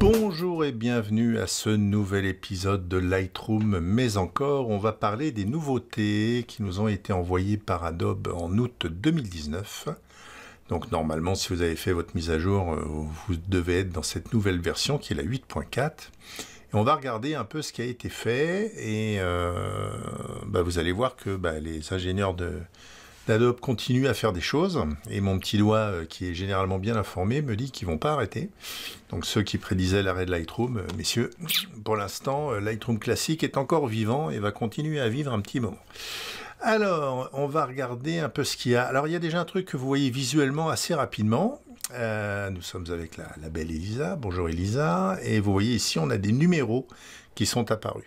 Bonjour et bienvenue à ce nouvel épisode de Lightroom, mais encore on va parler des nouveautés qui nous ont été envoyées par Adobe en août 2019. Donc normalement si vous avez fait votre mise à jour, euh, vous devez être dans cette nouvelle version qui est la 8.4. Et on va regarder un peu ce qui a été fait et euh, bah, vous allez voir que bah, les ingénieurs de, Adobe continue à faire des choses et mon petit doigt, euh, qui est généralement bien informé, me dit qu'ils vont pas arrêter. Donc ceux qui prédisaient l'arrêt de Lightroom, euh, messieurs, pour l'instant, euh, Lightroom classique est encore vivant et va continuer à vivre un petit moment. Alors, on va regarder un peu ce qu'il y a. Alors, il y a déjà un truc que vous voyez visuellement assez rapidement. Euh, nous sommes avec la, belle Elisa. Bonjour Elisa. Et vous voyez ici, on a des numéros qui sont apparus.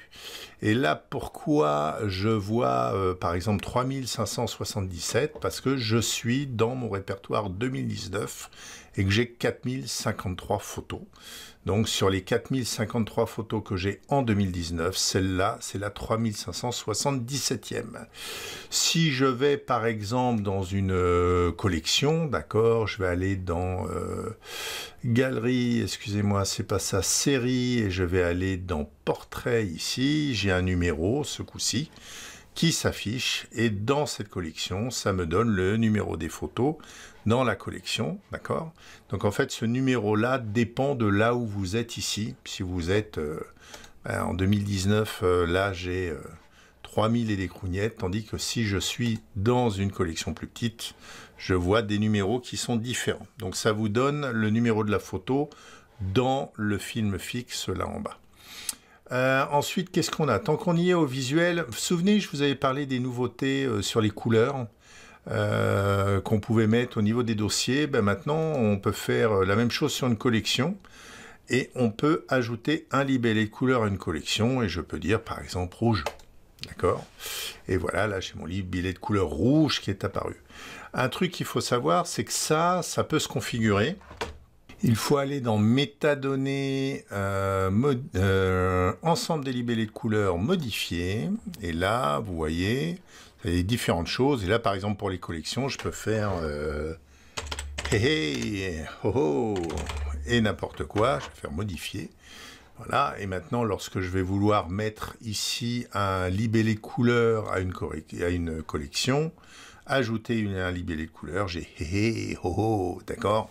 Et là, pourquoi je vois euh, par exemple 3577 Parce que je suis dans mon répertoire 2019 et que j'ai 4053 photos. Donc sur les 4053 photos que j'ai en 2019, celle-là, c'est la 3577e. Si je vais par exemple dans une euh, collection, d'accord, je vais aller dans euh, galerie, excusez-moi, c'est pas ça, série, et je vais aller dans portrait ici, j'ai un numéro ce coup-ci qui s'affiche et dans cette collection, ça me donne le numéro des photos dans la collection, d'accord Donc en fait, ce numéro-là dépend de là où vous êtes ici. Si vous êtes euh, ben, en 2019, euh, là j'ai 3000 euh, et des crougnettes, tandis que si je suis dans une collection plus petite, je vois des numéros qui sont différents. Donc ça vous donne le numéro de la photo dans le film fixe là en bas. ensuite, qu'est-ce qu'on a Tant qu'on y est au visuel, vous souvenez, je vous avais parlé des nouveautés sur les couleurs. Euh, qu'on pouvait mettre au niveau des dossiers, ben maintenant on peut faire euh, la même chose sur une collection et on peut ajouter un libellé de couleur à une collection et je peux dire par exemple rouge. D'accord Et voilà, là j'ai mon libellé de couleur rouge qui est apparu. Un truc qu'il faut savoir, c'est que ça, ça peut se configurer. Il faut aller dans métadonnées, euh, ensemble des libellés de couleurs Modifier ». Et là, vous voyez, différentes choses. Et là, par exemple, pour les collections, je peux faire euh, hey, oh, oh, et n'importe quoi. Je vais faire modifier. Voilà. Et maintenant, lorsque je vais vouloir mettre ici un libellé couleur à une, à une collection, ajouter une, un libellé de couleur, j'ai hé hé ho ho, d'accord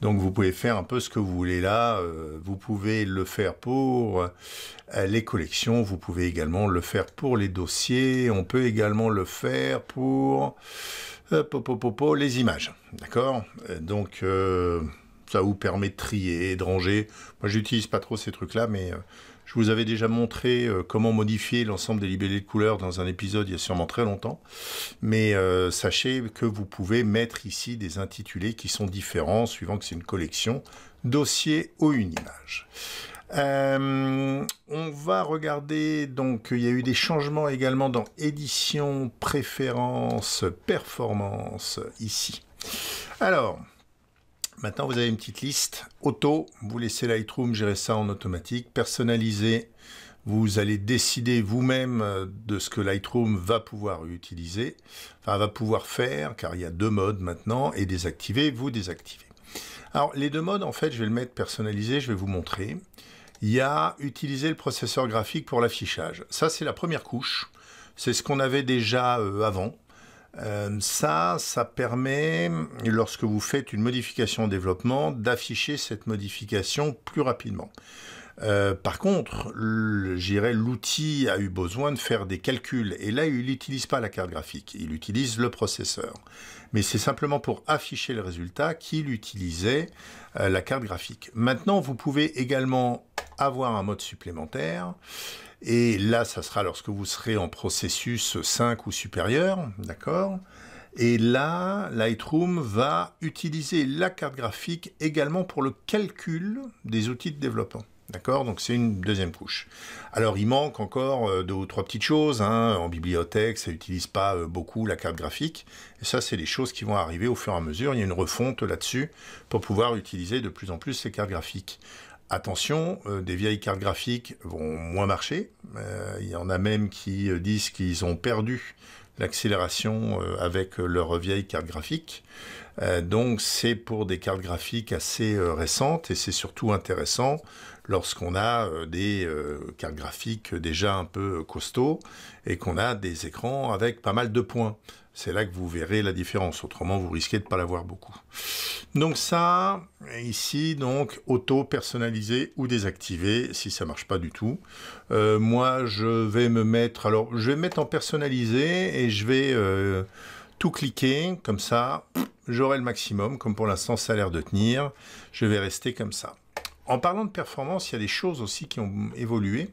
Donc vous pouvez faire un peu ce que vous voulez là, euh, vous pouvez le faire pour euh, les collections, vous pouvez également le faire pour les dossiers, on peut également le faire pour euh, les images, d'accord Donc ça vous permet de trier, de ranger. Moi j'utilise pas trop ces trucs là, mais je vous avais déjà montré euh, comment modifier l'ensemble des libellés de couleurs dans un épisode il y a sûrement très longtemps. Mais euh, sachez que vous pouvez mettre ici des intitulés qui sont différents suivant que c'est une collection dossier ou une image. Euh, on va regarder, donc il y a eu des changements également dans édition, préférence, performance ici. Alors, Maintenant, vous avez une petite liste. Auto, vous laissez Lightroom gérer ça en automatique. Personnalisé, vous allez décider vous-même euh, de ce que Lightroom va pouvoir utiliser, enfin va pouvoir faire, car il y a deux modes maintenant, et désactiver, vous désactiver. Alors les deux modes, en fait, je vais le mettre personnalisé, je vais vous montrer. Il y a utiliser le processeur graphique pour l'affichage. Ça, c'est la première couche. C'est ce qu'on avait déjà euh, avant. Euh, ça, ça permet, lorsque vous faites une modification en développement, d'afficher cette modification plus rapidement. Euh, par contre, j'irai l'outil a eu besoin de faire des calculs et là il n'utilise pas la carte graphique, il utilise le processeur. Mais c'est simplement pour afficher le résultat qu'il utilisait euh, la carte graphique. Maintenant, vous pouvez également avoir un mode supplémentaire et là, ça sera lorsque vous serez en processus 5 ou supérieur, d'accord Et là, Lightroom va utiliser la carte graphique également pour le calcul des outils de développement. D'accord Donc c'est une deuxième couche. Alors il manque encore euh, deux ou trois petites choses. Hein. En bibliothèque, ça n'utilise pas euh, beaucoup la carte graphique. Et ça, c'est des choses qui vont arriver au fur et à mesure. Il y a une refonte là-dessus pour pouvoir utiliser de plus en plus ces cartes graphiques. Attention, euh, des vieilles cartes graphiques vont moins marcher. Euh, il y en a même qui euh, disent qu'ils ont perdu l'accélération avec leurs vieilles cartes graphiques. donc c'est pour des cartes graphiques assez récentes et c'est surtout intéressant lorsqu'on a euh, des euh, cartes graphiques déjà un peu euh, costauds et qu'on a des écrans avec pas mal de points. C'est là que vous verrez la différence. Autrement, vous risquez de ne pas l'avoir beaucoup. Donc ça, ici, donc auto personnalisé ou désactivé, si ça ne marche pas du tout. moi, je vais me mettre. Alors, je vais mettre en personnalisé et je vais tout cliquer comme ça. J'aurai le maximum. Comme pour l'instant, ça a l'air de tenir. Je vais rester comme ça. En parlant de performance, il y a des choses aussi qui ont évolué.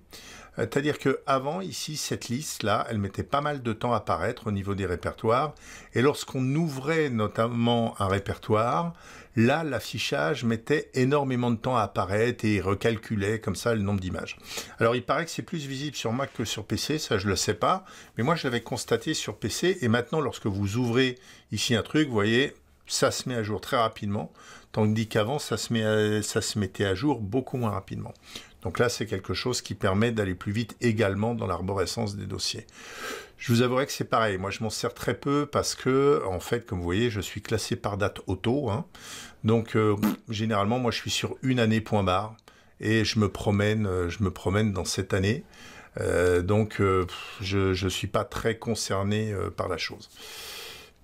Euh, c'est-à-dire qu'avant, ici, cette liste-là, elle mettait pas mal de temps à apparaître au niveau des répertoires. Et lorsqu'on ouvrait notamment un répertoire, là, l'affichage mettait énormément de temps à apparaître et recalculait comme ça le nombre d'images. Alors, il paraît que c'est plus visible sur Mac que sur PC, ça je le sais pas. Mais moi, je l'avais constaté sur PC. Et maintenant, lorsque vous ouvrez ici un truc, vous voyez, ça se met à jour très rapidement. Tant qu'avant, ça, se ça se mettait à jour beaucoup moins rapidement. Donc là, c'est quelque chose qui permet d'aller plus vite également dans l'arborescence des dossiers. Je vous avouerai que c'est pareil. Moi, je m'en sers très peu parce que, en fait, comme vous voyez, je suis classé par date auto. Hein. Donc, euh, généralement, moi, je suis sur une année point barre et je me promène, euh, je me promène dans cette année. Euh, donc, je ne suis pas très concerné par la chose.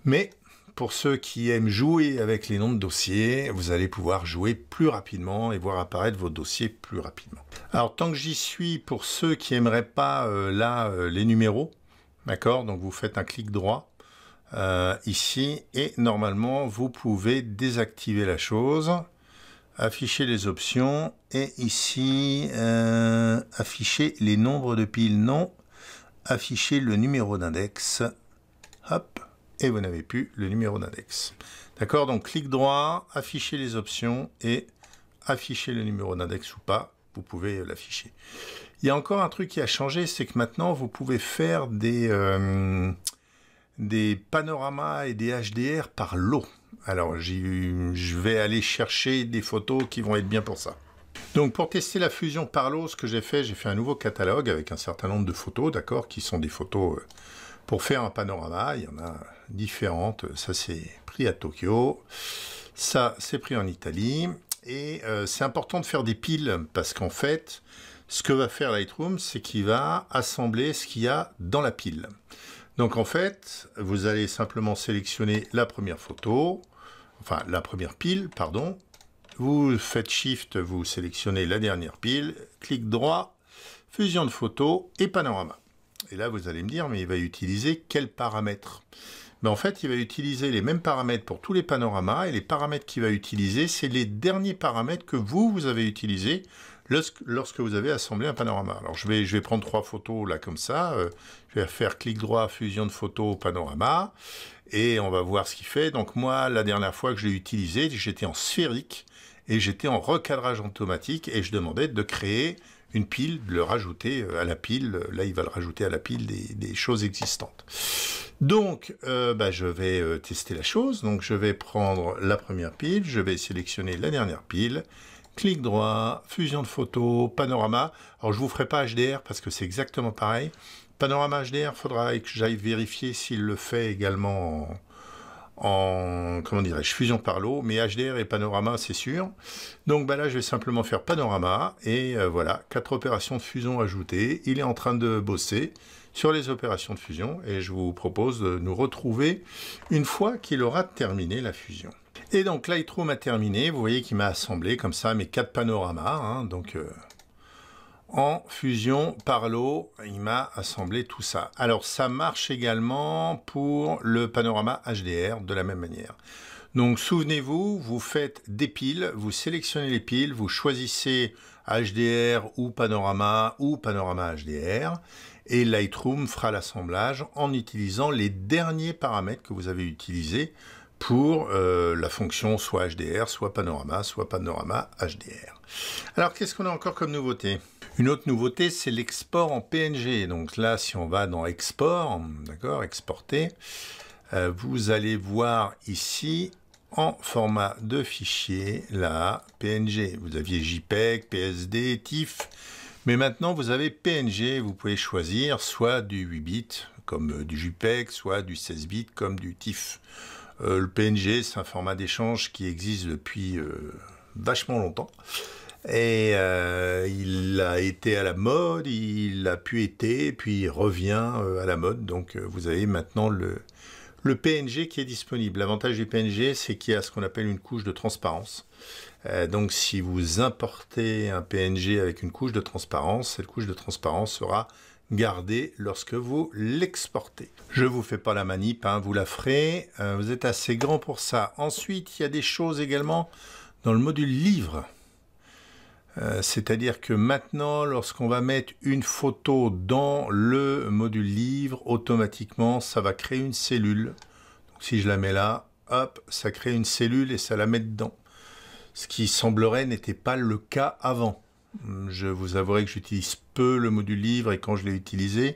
Mais pour ceux qui aiment jouer avec les noms de dossiers, vous allez pouvoir jouer plus rapidement et voir apparaître vos dossiers plus rapidement. Alors tant que j'y suis, pour ceux qui n'aimeraient pas euh, là euh, les numéros, d'accord Donc vous faites un clic droit euh, ici et normalement vous pouvez désactiver la chose, afficher les options et ici afficher les nombres de piles non, afficher le numéro d'index. Hop, et vous n'avez plus le numéro d'index. D'accord Donc clic droit, afficher les options et afficher le numéro d'index ou pas, vous pouvez l'afficher. Il y a encore un truc qui a changé, c'est que maintenant vous pouvez faire des, euh, des panoramas et des HDR par lot. Alors je vais aller chercher des photos qui vont être bien pour ça. Donc pour tester la fusion par lot, ce que j'ai fait, j'ai fait un nouveau catalogue avec un certain nombre de photos, d'accord, qui sont des photos... Euh, pour faire un panorama, il y en a différentes. Ça c'est pris à Tokyo, ça s'est pris en Italie. Et euh, c'est important de faire des piles parce qu'en fait, ce que va faire Lightroom, c'est qu'il va assembler ce qu'il y a dans la pile. Donc en fait, vous allez simplement sélectionner la première photo, enfin la première pile, pardon. Vous faites Shift, vous sélectionnez la dernière pile, clic droit, fusion de photos et panorama. Et là, vous allez me dire, mais il va utiliser quels paramètres Mais ben, en fait, il va utiliser les mêmes paramètres pour tous les panoramas et les paramètres qu'il va utiliser, c'est les derniers paramètres que vous, vous avez utilisés lorsque, lorsque, vous avez assemblé un panorama. Alors, je vais, je vais prendre trois photos là comme ça. Euh, je vais faire clic droit, fusion de photos, panorama. Et on va voir ce qu'il fait. Donc, moi, la dernière fois que je l'ai utilisé, j'étais en sphérique et j'étais en recadrage automatique et je demandais de créer une pile, de le rajouter euh, à la pile. Là, il va le rajouter à la pile des, choses existantes. Donc, euh, bah, je vais euh, tester la chose. Donc, je vais prendre la première pile, je vais sélectionner la dernière pile, clic droit, fusion de photos, panorama. Alors, je vous ferai pas HDR parce que c'est exactement pareil. Panorama HDR, il faudra que j'aille vérifier s'il le fait également en en comment dirais-je fusion par l'eau, mais HDR et panorama c'est sûr. Donc bah là je vais simplement faire panorama et euh, voilà quatre opérations de fusion ajoutées. Il est en train de bosser sur les opérations de fusion et je vous propose de nous retrouver une fois qu'il aura terminé la fusion. Et donc Lightroom a terminé. Vous voyez qu'il m'a assemblé comme ça mes quatre panoramas. Hein. donc euh, en fusion par l'eau. Il m'a assemblé tout ça. Alors ça marche également pour le panorama HDR de la même manière. Donc souvenez-vous, vous faites des piles, vous sélectionnez les piles, vous choisissez HDR ou panorama ou panorama HDR et Lightroom fera l'assemblage en utilisant les derniers paramètres que vous avez utilisés pour euh, la fonction soit HDR, soit panorama, soit panorama HDR. Alors qu'est-ce qu'on a encore comme nouveauté une autre nouveauté, c'est l'export en PNG. Donc là, si on va dans export, d'accord, exporter, euh, vous allez voir ici en format de fichier, la PNG. Vous aviez JPEG, PSD, TIFF, mais maintenant vous avez PNG. Vous pouvez choisir soit du 8 bits comme euh, du JPEG, soit du 16 bits comme du TIFF. Euh, le PNG, c'est un format d'échange qui existe depuis vachement longtemps. Et euh, il a été à la mode, il a pu être, puis il revient euh, à la mode. Donc euh, vous avez maintenant le, PNG qui est disponible. L'avantage du PNG, c'est qu'il y a ce qu'on appelle une couche de transparence. donc si vous importez un PNG avec une couche de transparence, cette couche de transparence sera gardée lorsque vous l'exportez. Je ne vous fais pas la manip, hein, vous la ferez. vous êtes assez grand pour ça. Ensuite, il y a des choses également dans le module livre. Euh, c'est-à-dire que maintenant, lorsqu'on va mettre une photo dans le module livre, automatiquement, ça va créer une cellule. Donc, si je la mets là, hop, ça crée une cellule et ça la met dedans. Ce qui semblerait n'était pas le cas avant. Je vous avouerai que j'utilise peu le module livre et quand je l'ai utilisé,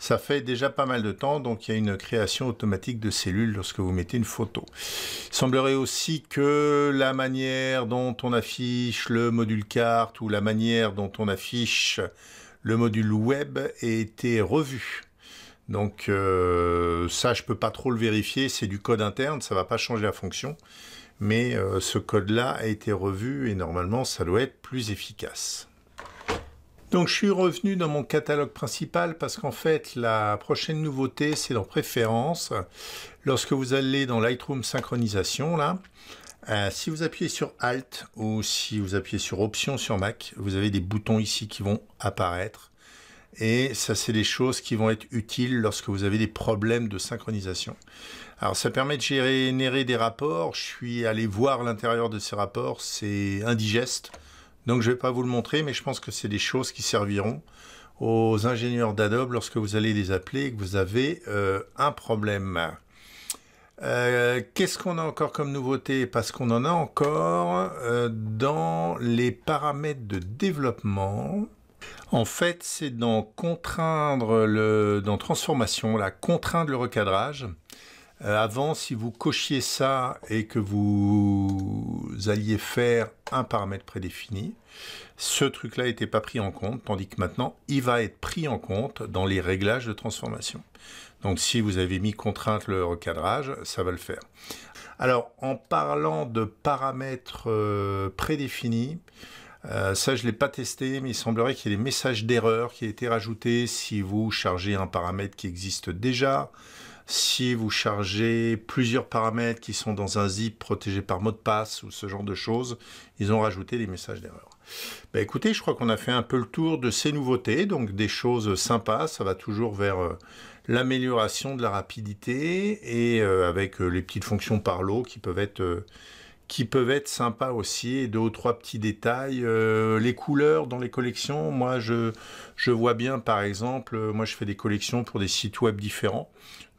ça fait déjà pas mal de temps, donc il y a une création automatique de cellules lorsque vous mettez une photo. Il semblerait aussi que la manière dont on affiche le module carte ou la manière dont on affiche le module web ait été revue. Donc euh, ça, je peux pas trop le vérifier, c'est du code interne, ça va pas changer la fonction. Mais euh, ce code-là a été revu et normalement, ça doit être plus efficace. Donc je suis revenu dans mon catalogue principal parce qu'en fait la prochaine nouveauté c'est dans préférences. Lorsque vous allez dans Lightroom synchronisation là, euh, si vous appuyez sur Alt ou si vous appuyez sur Options sur Mac, vous avez des boutons ici qui vont apparaître. Et ça, c'est des choses qui vont être utiles lorsque vous avez des problèmes de synchronisation. Alors, ça permet de générer des rapports. Je suis allé voir l'intérieur de ces rapports. C'est indigeste. Donc je ne vais pas vous le montrer, mais je pense que c'est des choses qui serviront aux ingénieurs d'Adobe lorsque vous allez les appeler et que vous avez euh, un problème. Euh, qu'est-ce qu'on a encore comme nouveauté Parce qu'on en a encore euh, dans les paramètres de développement. En fait, c'est dans contraindre le, dans transformation, la contraindre le recadrage. Euh, avant, si vous cochiez ça et que vous alliez faire un paramètre prédéfini, ce truc-là n'était pas pris en compte, tandis que maintenant, il va être pris en compte dans les réglages de transformation. Donc si vous avez mis contrainte le recadrage, ça va le faire. Alors, en parlant de paramètres euh, prédéfinis, euh, ça, je ne l'ai pas testé, mais il semblerait qu'il y ait des messages d'erreur qui aient été rajoutés si vous chargez un paramètre qui existe déjà si vous chargez plusieurs paramètres qui sont dans un zip protégé par mot de passe ou ce genre de choses, ils ont rajouté des messages d'erreur. Ben écoutez, je crois qu'on a fait un peu le tour de ces nouveautés, donc des choses sympas, ça va toujours vers euh, l'amélioration de la rapidité et euh, avec euh, les petites fonctions par lot qui peuvent être qui peuvent être sympas aussi, deux ou trois petits détails. Euh, les couleurs dans les collections, moi je, vois bien par exemple, euh, moi je fais des collections pour des sites web différents.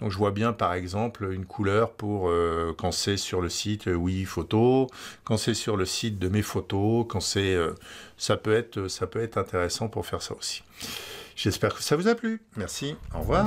Donc je vois bien par exemple une couleur pour euh, quand c'est sur le site oui photo, quand c'est sur le site de mes photos, quand c'est ça peut être ça peut être intéressant pour faire ça aussi. J'espère que ça vous a plu. Merci. Au revoir.